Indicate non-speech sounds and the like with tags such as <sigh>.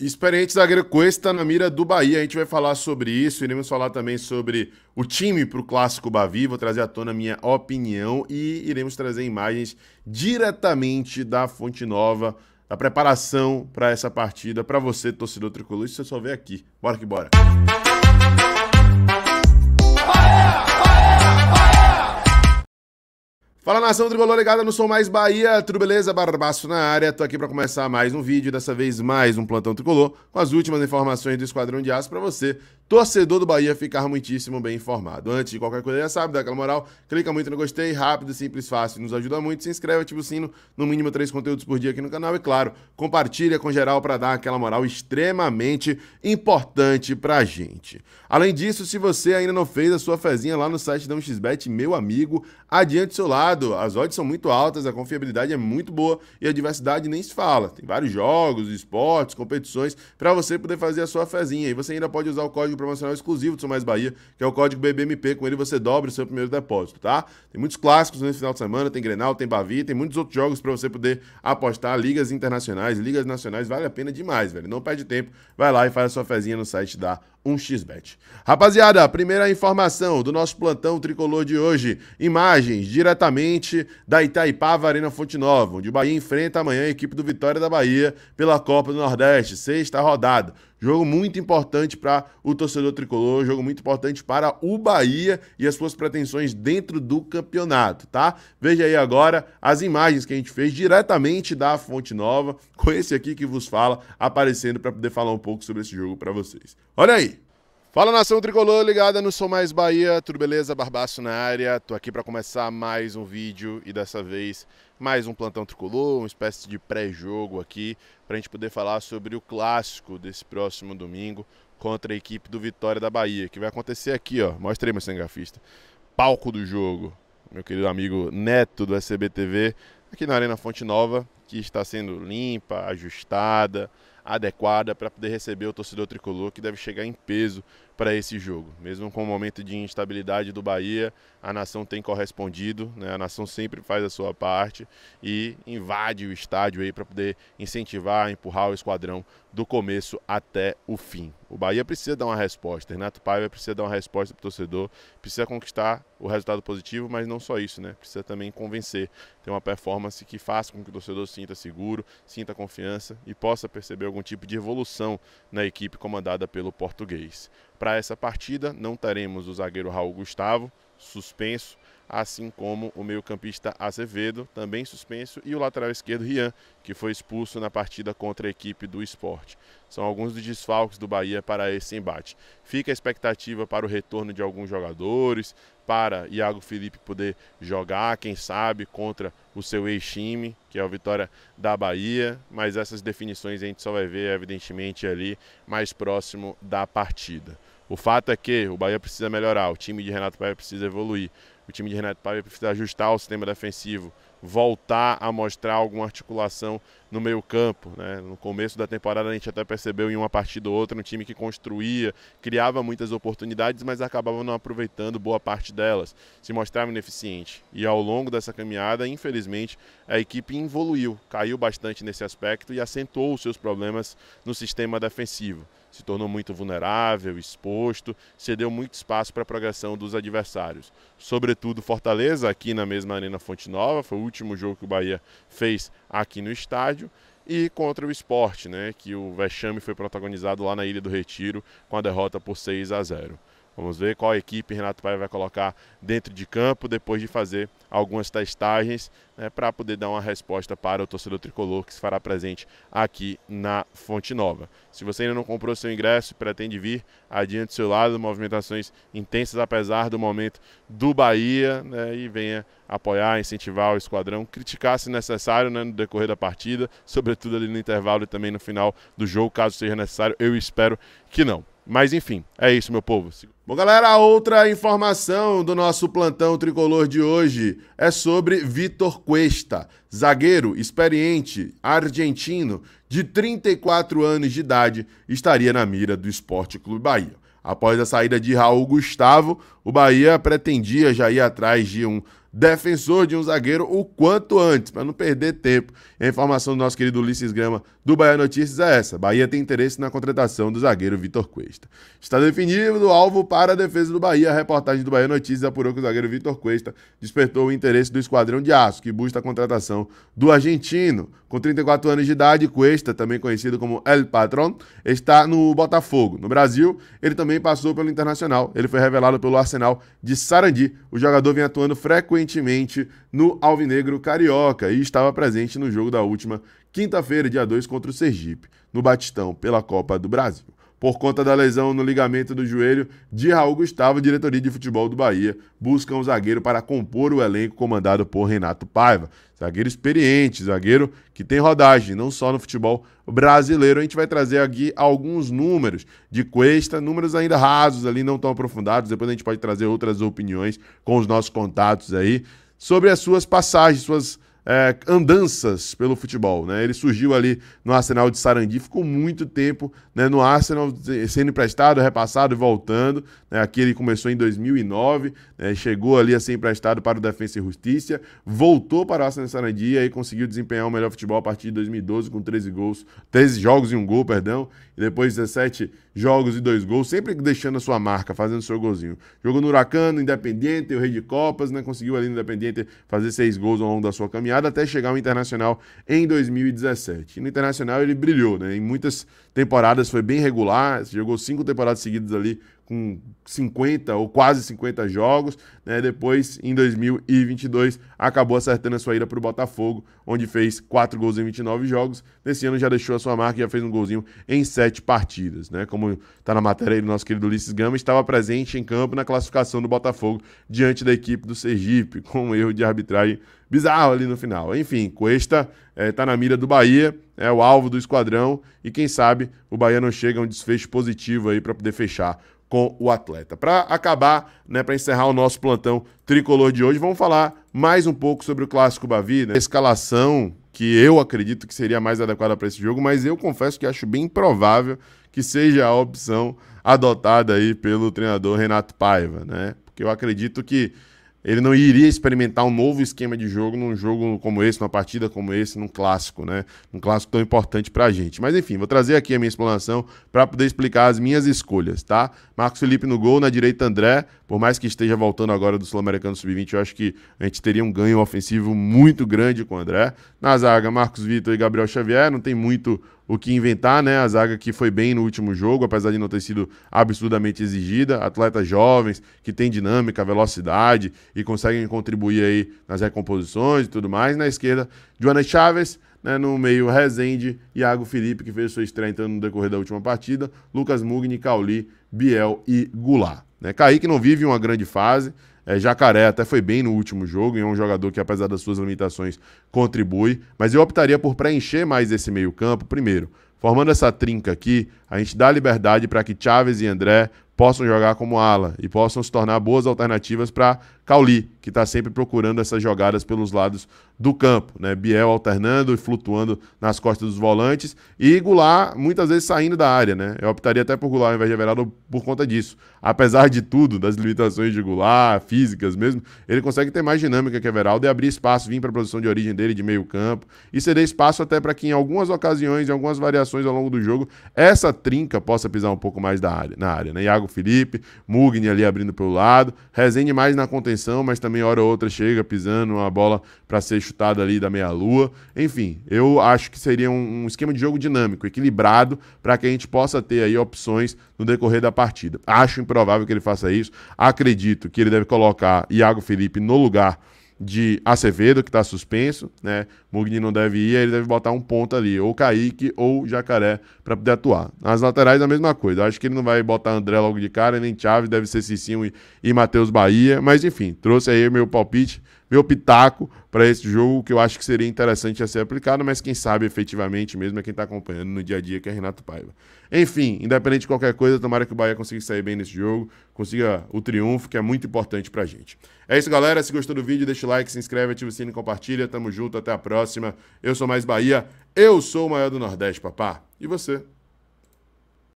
Experiente zagueiro Cuesta na mira do Bahia. A gente vai falar sobre isso. Iremos falar também sobre o time para o Clássico Bavi. Vou trazer à tona minha opinião e iremos trazer imagens diretamente da Fonte Nova, da preparação para essa partida. Para você, torcedor tricolor, isso você só vê aqui. Bora que bora. Música Fala nação tricolor ligada no Som Mais Bahia, tudo beleza? Barbaço na área, tô aqui para começar mais um vídeo, dessa vez mais um plantão tricolor, com as últimas informações do Esquadrão de Aço para você torcedor do Bahia ficar muitíssimo bem informado. Antes de qualquer coisa, já sabe, dá aquela moral, clica muito no gostei, rápido, simples, fácil, nos ajuda muito, se inscreve, ativa o sino, no mínimo três conteúdos por dia aqui no canal e, claro, compartilha com geral para dar aquela moral extremamente importante para a gente. Além disso, se você ainda não fez a sua fezinha lá no site da 1xbet, meu amigo, adiante seu lado, as odds são muito altas, a confiabilidade é muito boa e a diversidade nem se fala. Tem vários jogos, esportes, competições para você poder fazer a sua fezinha e você ainda pode usar o código promocional exclusivo do São Mais Bahia, que é o código BBMP. Com ele você dobra o seu primeiro depósito, tá? Tem muitos clássicos nesse final de semana, tem Grenal, tem Bavi, tem muitos outros jogos para você poder apostar. Ligas internacionais, ligas nacionais, vale a pena demais, velho. Não perde tempo, vai lá e faz a sua fezinha no site da 1xBet. Rapaziada, primeira informação do nosso plantão tricolor de hoje. Imagens diretamente da Itaipava Arena Fonte Nova, onde o Bahia enfrenta amanhã a equipe do Vitória da Bahia pela Copa do Nordeste, sexta rodada. Jogo muito importante para o torcedor tricolor, jogo muito importante para o Bahia e as suas pretensões dentro do campeonato, tá? Veja aí agora as imagens que a gente fez diretamente da Fonte Nova, com esse aqui que vos fala aparecendo para poder falar um pouco sobre esse jogo para vocês. Olha aí! Fala nação tricolor ligada no Sou Mais Bahia, tudo beleza? Barbaço na área, tô aqui para começar mais um vídeo e dessa vez mais um plantão tricolor, uma espécie de pré-jogo aqui para a gente poder falar sobre o clássico desse próximo domingo contra a equipe do Vitória da Bahia, que vai acontecer aqui, ó. Mostrei meu cinegrafista. Palco do jogo, meu querido amigo Neto do SBTV, aqui na Arena Fonte Nova, que está sendo limpa, ajustada, adequada para poder receber o torcedor tricolor que deve chegar em peso para esse jogo. Mesmo com o momento de instabilidade do Bahia, a nação tem correspondido, né? a nação sempre faz a sua parte e invade o estádio aí para poder incentivar, empurrar o esquadrão do começo até o fim. O Bahia precisa dar uma resposta, Renato Paiva precisa dar uma resposta para o torcedor, precisa conquistar o resultado positivo, mas não só isso, né? Precisa também convencer, ter uma performance que faça com que o torcedor sinta seguro, sinta confiança e possa perceber algum tipo de evolução na equipe comandada pelo português. Para essa partida, não teremos o zagueiro Raul Gustavo, suspenso, assim como o meio-campista Azevedo, também suspenso, e o lateral esquerdo Rian, que foi expulso na partida contra a equipe do esporte. São alguns dos desfalques do Bahia para esse embate. Fica a expectativa para o retorno de alguns jogadores, para Iago Felipe poder jogar, quem sabe, contra o seu ex-time, que é o Vitória da Bahia, mas essas definições a gente só vai ver, evidentemente, ali mais próximo da partida. O fato é que o Bahia precisa melhorar, o time de Renato Paiva precisa evoluir, o time de Renato Paiva precisa ajustar o sistema defensivo, voltar a mostrar alguma articulação no meio campo. Né? No começo da temporada a gente até percebeu em uma partida ou outra um time que construía, criava muitas oportunidades, mas acabava não aproveitando boa parte delas, se mostrava ineficiente. E ao longo dessa caminhada, infelizmente, a equipe evoluiu, caiu bastante nesse aspecto e acentuou os seus problemas no sistema defensivo se tornou muito vulnerável, exposto, cedeu muito espaço para a progressão dos adversários. Sobretudo Fortaleza, aqui na mesma Arena Fonte Nova, foi o último jogo que o Bahia fez aqui no estádio. E contra o esporte, né, que o vexame foi protagonizado lá na Ilha do Retiro, com a derrota por 6 a 0. Vamos ver qual equipe Renato Paiva vai colocar dentro de campo depois de fazer algumas testagens né, para poder dar uma resposta para o torcedor tricolor que se fará presente aqui na Fonte Nova. Se você ainda não comprou seu ingresso e pretende vir, adiante do seu lado, movimentações intensas apesar do momento do Bahia né, e venha apoiar, incentivar o esquadrão, criticar se necessário né, no decorrer da partida, sobretudo ali no intervalo e também no final do jogo, caso seja necessário. Eu espero que não. Mas enfim, é isso, meu povo. Bom, galera, outra informação do nosso plantão tricolor de hoje é sobre Vitor Cuesta, zagueiro experiente argentino de 34 anos de idade, estaria na mira do Esporte Clube Bahia. Após a saída de Raul Gustavo, o Bahia pretendia já ir atrás de um defensor de um zagueiro o quanto antes, para não perder tempo. É a informação do nosso querido Ulisses Grama do Bahia Notícias é essa. Bahia tem interesse na contratação do zagueiro Vitor Cuesta. Está definido o alvo para a defesa do Bahia. A reportagem do Bahia Notícias apurou que o zagueiro Vitor Cuesta despertou o interesse do Esquadrão de Aço, que busca a contratação do argentino. Com 34 anos de idade, Cuesta, também conhecido como El Patron, está no Botafogo. No Brasil, ele também passou pelo Internacional. Ele foi revelado pelo Arsenal de Sarandi. O jogador vem atuando frequentemente no Alvinegro Carioca e estava presente no jogo da última quinta-feira, dia 2, contra o Sergipe, no Batistão, pela Copa do Brasil. Por conta da lesão no ligamento do joelho de Raul Gustavo, diretoria de futebol do Bahia busca um zagueiro para compor o elenco comandado por Renato Paiva. Zagueiro experiente, zagueiro que tem rodagem, não só no futebol brasileiro. A gente vai trazer aqui alguns números de Cuesta, números ainda rasos ali, não tão aprofundados. Depois a gente pode trazer outras opiniões com os nossos contatos aí sobre as suas passagens, suas é, andanças pelo futebol. Né? Ele surgiu ali no Arsenal de Sarandi, ficou muito tempo né, no Arsenal, sendo emprestado, repassado e voltando. Né? Aqui ele começou em 2009, né, chegou ali a ser emprestado para o Defensa e Justiça, voltou para o Arsenal de Sarandi e aí conseguiu desempenhar o melhor futebol a partir de 2012 com 13 gols, 13 jogos e um gol, perdão, e depois 17 jogos e dois gols, sempre deixando a sua marca, fazendo seu golzinho. Jogou no Huracano, no Independiente, o Rei de Copas, né? conseguiu ali no Independiente fazer seis gols ao longo da sua caminhada mercado até chegar ao Internacional em 2017. E no Internacional ele brilhou, né? Em muitas temporadas foi bem regular, jogou cinco temporadas seguidas ali com 50 ou quase 50 jogos. Né? Depois, em 2022, acabou acertando a sua ida para o Botafogo, onde fez 4 gols em 29 jogos. Nesse ano já deixou a sua marca e já fez um golzinho em 7 partidas. Né? Como está na matéria aí do nosso querido Ulisses Gama, estava presente em campo na classificação do Botafogo diante da equipe do Sergipe, <laughs> com um erro de arbitragem bizarro ali no final. Enfim, Cuesta está é, tá na mira do Bahia, é o alvo do esquadrão e quem sabe o Bahia não chega a um desfecho positivo aí para poder fechar com o atleta. Para acabar, né, para encerrar o nosso plantão tricolor de hoje, vamos falar mais um pouco sobre o clássico Bavi, né? A escalação que eu acredito que seria mais adequada para esse jogo, mas eu confesso que acho bem improvável que seja a opção adotada aí pelo treinador Renato Paiva, né? Porque eu acredito que ele não iria experimentar um novo esquema de jogo num jogo como esse, numa partida como esse, num clássico, né? Um clássico tão importante pra gente. Mas enfim, vou trazer aqui a minha explanação para poder explicar as minhas escolhas, tá? Marcos Felipe no gol, na direita André, por mais que esteja voltando agora do Sul-Americano Sub-20, eu acho que a gente teria um ganho ofensivo muito grande com o André. Na zaga, Marcos Vitor e Gabriel Xavier, não tem muito o que inventar, né? A zaga que foi bem no último jogo, apesar de não ter sido absurdamente exigida. Atletas jovens, que têm dinâmica, velocidade e conseguem contribuir aí nas recomposições e tudo mais. Na esquerda, Joana Chaves, né? no meio, Rezende, Iago Felipe, que fez sua estreia entrando no decorrer da última partida, Lucas Mugni, Cauli, Biel e Goulart. Né? Kaique não vive uma grande fase, é, Jacaré até foi bem no último jogo e é um jogador que, apesar das suas limitações, contribui. Mas eu optaria por preencher mais esse meio-campo, primeiro. Formando essa trinca aqui, a gente dá liberdade para que Chaves e André possam jogar como ala e possam se tornar boas alternativas para Cauli, que está sempre procurando essas jogadas pelos lados do campo. Né? Biel alternando e flutuando nas costas dos volantes. E Goulart muitas vezes saindo da área. Né? Eu optaria até por Goulart ao invés de Everaldo por conta disso. Apesar de tudo, das limitações de Goulart, físicas mesmo, ele consegue ter mais dinâmica que Everaldo e abrir espaço, vir para a posição de origem dele de meio campo e ceder espaço até para que em algumas ocasiões, em algumas variações ao longo do jogo, essa trinca possa pisar um pouco mais da área, na área. Né? Iago Felipe, Mugni ali abrindo pelo lado, Rezende mais na contenção atenção, mas também hora ou outra chega pisando uma bola para ser chutada ali da meia-lua. Enfim, eu acho que seria um, um esquema de jogo dinâmico, equilibrado, para que a gente possa ter aí opções no decorrer da partida. Acho improvável que ele faça isso. Acredito que ele deve colocar Iago Felipe no lugar de Acevedo, que está suspenso, né? Mugni não deve ir, aí ele deve botar um ponto ali, ou Kaique ou Jacaré, para poder atuar. Nas laterais, a mesma coisa. Acho que ele não vai botar André logo de cara, nem Chaves, deve ser Cicinho e, e Matheus Bahia. Mas enfim, trouxe aí meu palpite, meu pitaco para esse jogo, que eu acho que seria interessante a ser aplicado, mas quem sabe efetivamente mesmo é quem está acompanhando no dia a dia, que é Renato Paiva. Enfim, independente de qualquer coisa, tomara que o Bahia consiga sair bem nesse jogo, consiga o triunfo, que é muito importante a gente. É isso, galera. Se gostou do vídeo, deixa o like, se inscreve, ativa o sino, compartilha. Tamo junto, até a próxima. Eu sou mais Bahia, eu sou o maior do Nordeste, papá. E você?